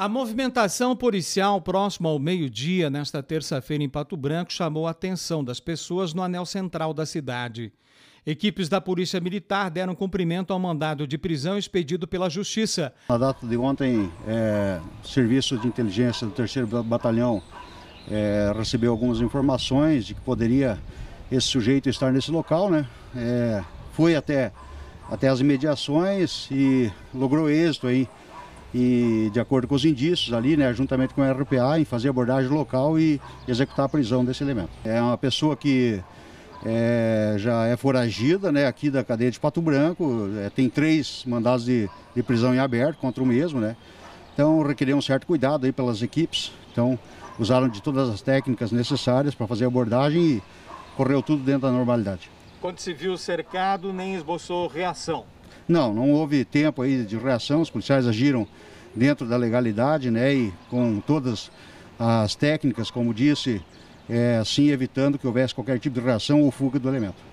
A movimentação policial próxima ao meio-dia nesta terça-feira em Pato Branco chamou a atenção das pessoas no anel central da cidade. Equipes da Polícia Militar deram cumprimento ao mandado de prisão expedido pela Justiça. Na data de ontem, é, Serviço de Inteligência do 3 Batalhão é, recebeu algumas informações de que poderia esse sujeito estar nesse local. Né? É, foi até, até as imediações e logrou êxito aí e, de acordo com os indícios ali, né, juntamente com a RPA, em fazer abordagem local e executar a prisão desse elemento. É uma pessoa que é, já é foragida né, aqui da cadeia de Pato Branco, é, tem três mandados de, de, prisão em aberto contra o mesmo, né? Então requeria um certo cuidado aí pelas equipes. Então usaram de todas as técnicas necessárias para fazer a abordagem e correu tudo dentro da normalidade. Quando se viu cercado, nem esboçou reação. Não, não houve tempo aí de reação, os policiais agiram dentro da legalidade, né? E com todas as técnicas, como disse, é, assim evitando que houvesse qualquer tipo de reação ou fuga do elemento.